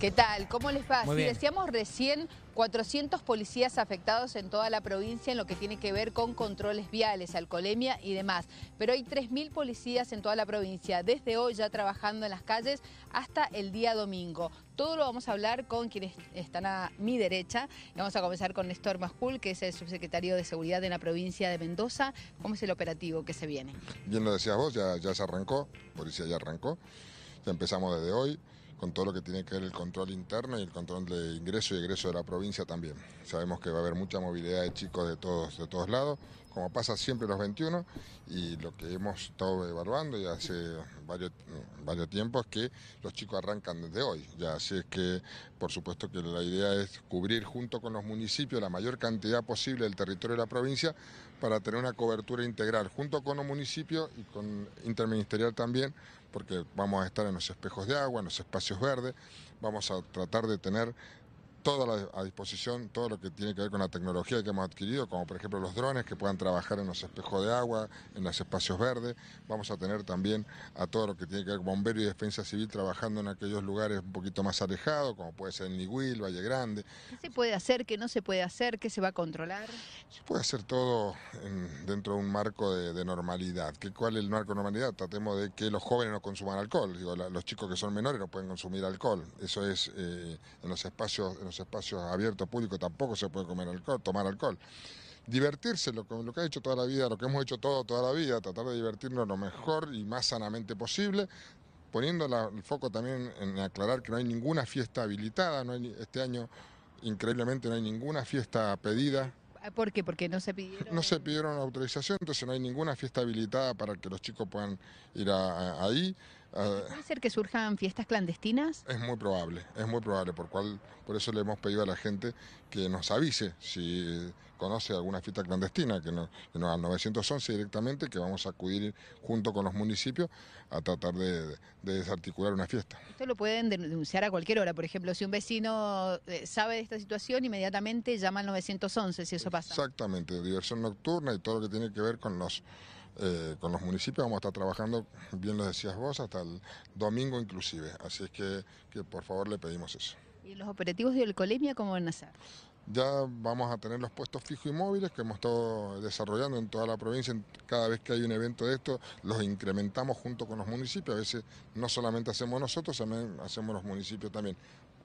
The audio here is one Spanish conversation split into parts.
¿Qué tal? ¿Cómo les va? decíamos recién 400 policías afectados en toda la provincia en lo que tiene que ver con controles viales, alcoholemia y demás. Pero hay 3.000 policías en toda la provincia, desde hoy ya trabajando en las calles hasta el día domingo. Todo lo vamos a hablar con quienes están a mi derecha. Vamos a comenzar con Néstor Mascul, que es el subsecretario de Seguridad de la provincia de Mendoza. ¿Cómo es el operativo que se viene? Bien lo decías vos, ya, ya se arrancó, policía ya arrancó empezamos desde hoy con todo lo que tiene que ver el control interno y el control de ingreso y egreso de la provincia también. Sabemos que va a haber mucha movilidad de chicos de todos, de todos lados, como pasa siempre los 21, y lo que hemos estado evaluando ya hace varios, varios tiempos es que los chicos arrancan desde hoy. Ya así es que, por supuesto que la idea es cubrir junto con los municipios la mayor cantidad posible del territorio de la provincia para tener una cobertura integral junto con los municipios y con interministerial también porque vamos a estar en los espejos de agua, en los espacios verdes, vamos a tratar de tener todo a disposición todo lo que tiene que ver con la tecnología que hemos adquirido, como por ejemplo los drones que puedan trabajar en los espejos de agua, en los espacios verdes. Vamos a tener también a todo lo que tiene que ver con bomberos y defensa civil trabajando en aquellos lugares un poquito más alejados, como puede ser en Niguil, Valle Grande. ¿Qué se puede hacer? ¿Qué no se puede hacer? ¿Qué se va a controlar? Se puede hacer todo dentro de un marco de, normalidad. ¿Qué, ¿Cuál es el marco de normalidad? Tratemos de que los jóvenes no consuman alcohol. Digo, los chicos que son menores no pueden consumir alcohol. Eso es eh, en los espacios los espacios abiertos públicos tampoco se puede comer alcohol, tomar alcohol. Divertirse, lo, que ha hecho toda la vida, lo que hemos hecho todo, toda la vida, tratar de divertirnos lo mejor y más sanamente posible, poniendo el foco también en aclarar que no hay ninguna fiesta habilitada, no hay, este año increíblemente no hay ninguna fiesta pedida. ¿Por qué? Porque no se pidieron... No se pidieron autorización, entonces no hay ninguna fiesta habilitada para que los chicos puedan ir ahí. Eh, ¿Puede ser que surjan fiestas clandestinas? Es muy probable, es muy probable, por, cual, por eso le hemos pedido a la gente que nos avise si conoce alguna fiesta clandestina, que, nos que al 911 directamente, que vamos a acudir junto con los municipios a tratar de, de, desarticular una fiesta. Esto lo pueden denunciar a cualquier hora, por ejemplo, si un vecino eh, sabe de esta situación, inmediatamente llama al 911 si eso pasa. Exactamente, diversión nocturna y todo lo que tiene que ver con los eh, con los municipios vamos a estar trabajando, bien lo decías vos, hasta el domingo inclusive. Así es que, por favor le pedimos eso. ¿Y los operativos de alcoholemia cómo van a ser? Ya vamos a tener los puestos fijos y móviles que hemos estado desarrollando en toda la provincia. Cada vez que hay un evento de esto, los incrementamos junto con los municipios. A veces no solamente hacemos nosotros, también hacemos los municipios también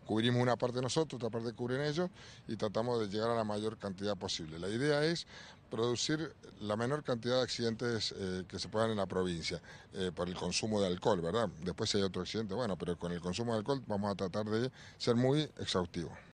cubrimos una parte nosotros, otra parte cubren ellos y tratamos de llegar a la mayor cantidad posible. La idea es producir la menor cantidad de accidentes eh, que se puedan en la provincia eh, por el consumo de alcohol, ¿verdad? Después si hay otro accidente, bueno, pero con el consumo de alcohol vamos a tratar de ser muy exhaustivos.